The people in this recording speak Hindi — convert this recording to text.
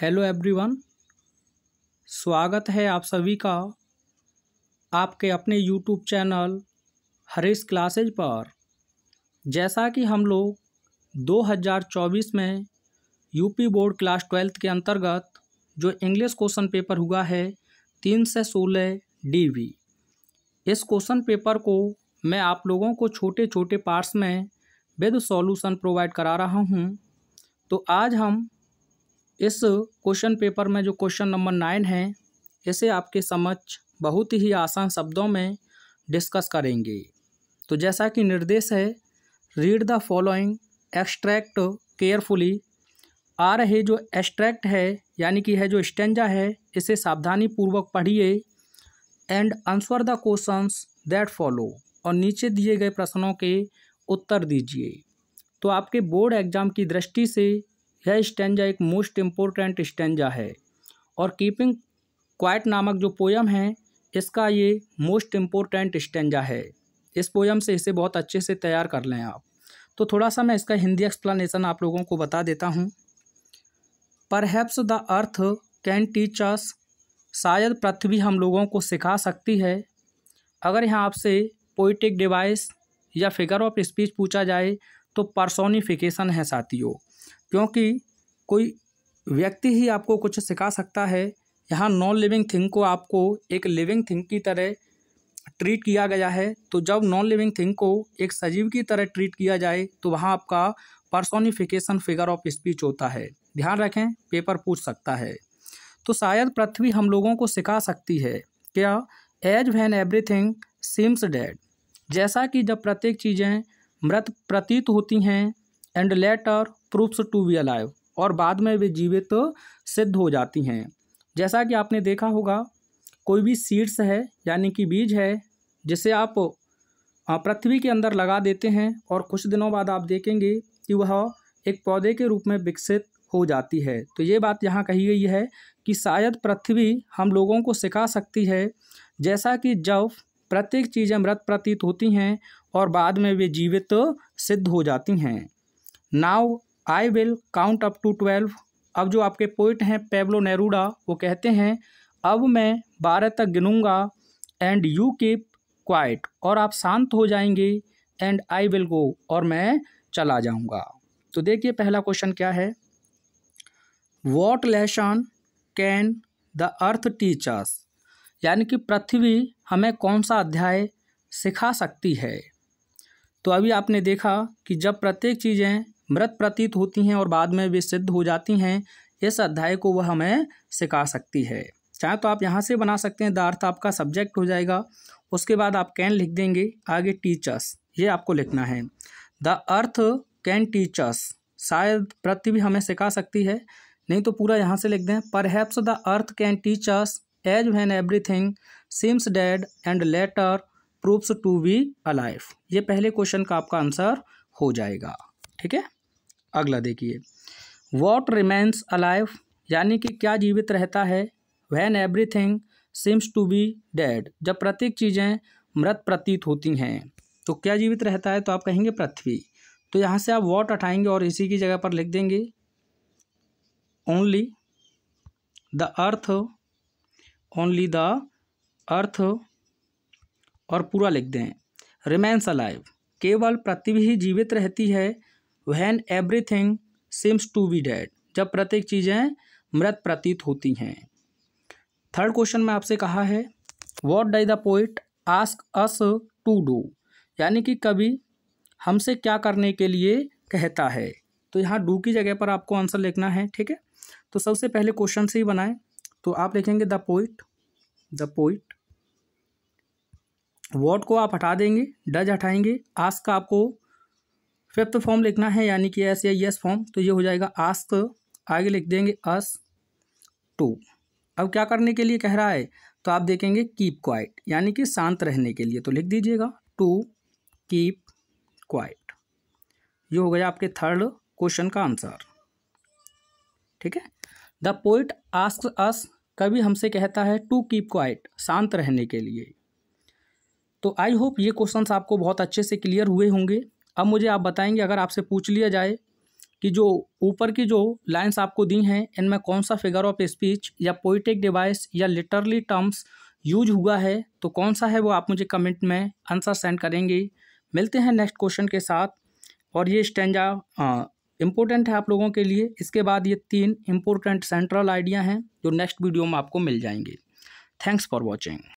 हेलो एवरीवन स्वागत है आप सभी का आपके अपने यूट्यूब चैनल हरीश क्लासेज पर जैसा कि हम लोग 2024 में यूपी बोर्ड क्लास ट्वेल्थ के अंतर्गत जो इंग्लिश क्वेश्चन पेपर हुआ है तीन से सोलह डी इस क्वेश्चन पेपर को मैं आप लोगों को छोटे छोटे पार्ट्स में विद सॉल्यूशन प्रोवाइड करा रहा हूं तो आज हम इस क्वेश्चन पेपर में जो क्वेश्चन नंबर नाइन है इसे आपके समक्ष बहुत ही आसान शब्दों में डिस्कस करेंगे तो जैसा कि निर्देश है read the following extract carefully आ रहे जो एक्सट्रैक्ट है यानी कि है जो स्टेंजा है इसे सावधानी पूर्वक पढ़िए and answer the questions that follow और नीचे दिए गए प्रश्नों के उत्तर दीजिए तो आपके बोर्ड एग्जाम की दृष्टि से यह स्टेंजा एक मोस्ट इम्पोर्टेंट स्टेंजा है और कीपिंग क्वाइट नामक जो पोयम है इसका ये मोस्ट इम्पोर्टेंट स्टेंजा है इस पोयम से इसे बहुत अच्छे से तैयार कर लें आप तो थोड़ा सा मैं इसका हिंदी एक्सप्लानेशन आप लोगों को बता देता हूँ perhaps the earth can teachers शायद पृथ्वी हम लोगों को सिखा सकती है अगर यहाँ आपसे पोइटिक डिवाइस या फिगर ऑफ स्पीच पूछा जाए तो पर्सोनिफिकेशन है साथियों क्योंकि कोई व्यक्ति ही आपको कुछ सिखा सकता है यहाँ नॉन लिविंग थिंग को आपको एक लिविंग थिंग की तरह ट्रीट किया गया है तो जब नॉन लिविंग थिंग को एक सजीव की तरह ट्रीट किया जाए तो वहाँ आपका पर्सोनिफिकेशन फिगर ऑफ स्पीच होता है ध्यान रखें पेपर पूछ सकता है तो शायद पृथ्वी हम लोगों को सिखा सकती है क्या as when everything seems dead जैसा कि जब प्रत्येक चीज़ें मृत प्रतीत होती हैं and later proves to be alive और बाद में वे जीवित तो सिद्ध हो जाती हैं जैसा कि आपने देखा होगा कोई भी सीड्स है यानी कि बीज है जिसे आप पृथ्वी के अंदर लगा देते हैं और कुछ दिनों बाद आप देखेंगे कि वह एक पौधे के रूप में विकसित हो जाती है तो ये बात यहाँ कही गई है कि शायद पृथ्वी हम लोगों को सिखा सकती है जैसा कि जब प्रत्येक चीज़ें मृत प्रतीत होती हैं और बाद में वे जीवित सिद्ध हो जाती हैं now I will count up to twelve अब जो आपके पोइट हैं पेब्लो नेरूडा वो कहते हैं अब मैं बारह तक गिनूँगा एंड यू कीप क्वाइट और आप शांत हो जाएंगे एंड आई विल गो और मैं चला जाऊँगा तो देखिए पहला क्वेश्चन क्या है what lesson can the earth teachers यानी कि पृथ्वी हमें कौन सा अध्याय सिखा सकती है तो अभी आपने देखा कि जब प्रत्येक चीज़ें मृत प्रतीत होती हैं और बाद में वे सिद्ध हो जाती हैं इस अध्याय को वह हमें सिखा सकती है चाहे तो आप यहाँ से बना सकते हैं द अर्थ आपका सब्जेक्ट हो जाएगा उसके बाद आप कैन लिख देंगे आगे टीचर्स ये आपको लिखना है द अर्थ कैन टीचर्स शायद प्रति भी हमें सिखा सकती है नहीं तो पूरा यहाँ से लिख दें perhaps the earth can teachers as when everything seems dead and later proves to be alive ये पहले क्वेश्चन का आपका आंसर हो जाएगा ठीक है अगला देखिए वॉट रिमेन्स अलाइव यानी कि क्या जीवित रहता है when everything seems to be dead जब प्रत्येक चीज़ें मृत प्रतीत होती हैं तो क्या जीवित रहता है तो आप कहेंगे पृथ्वी तो यहाँ से आप वॉट उठाएंगे और इसी की जगह पर लिख देंगे only the earth only the earth और पूरा लिख दें रिमेन्स अलाइव केवल पृथ्वी ही जीवित रहती है when everything seems to be dead जब प्रत्येक चीज़ें मृत प्रतीत होती हैं थर्ड क्वेश्चन में आपसे कहा है what did the poet ask us to do यानी कि कभी हमसे क्या करने के लिए कहता है तो यहाँ डू की जगह पर आपको आंसर लिखना है ठीक है तो सबसे पहले क्वेश्चन से ही बनाएं तो आप लिखेंगे the poet the poet what को आप हटा देंगे डज हटाएंगे आस्क का आपको फिफ्थ फॉर्म तो लिखना है यानी कि एस या यस फॉर्म तो ये हो जाएगा आस्क आगे लिख देंगे अस टू अब क्या करने के लिए कह रहा है तो आप देखेंगे कीप क्वाइट यानी कि शांत रहने के लिए तो लिख दीजिएगा टू कीप क्वाइट ये हो गया आपके थर्ड क्वेश्चन का आंसर ठीक है द पोइट आस्क अस कभी हमसे कहता है टू कीप क्वाइट शांत रहने के लिए तो आई होप ये क्वेश्चंस आपको बहुत अच्छे से क्लियर हुए होंगे अब मुझे आप बताएंगे अगर आपसे पूछ लिया जाए कि जो ऊपर की जो लाइन्स आपको दी हैं इनमें कौन सा फिगर ऑफ स्पीच या पोइटिक डिवाइस या लिटरली टर्म्स यूज हुआ है तो कौन सा है वो आप मुझे कमेंट में आंसर सेंड करेंगे मिलते हैं नेक्स्ट क्वेश्चन के साथ और ये स्टेंजा इम्पोर्टेंट है आप लोगों के लिए इसके बाद ये तीन इम्पोर्टेंट सेंट्रल आइडिया हैं जो नेक्स्ट वीडियो में आपको मिल जाएंगे थैंक्स फॉर वॉचिंग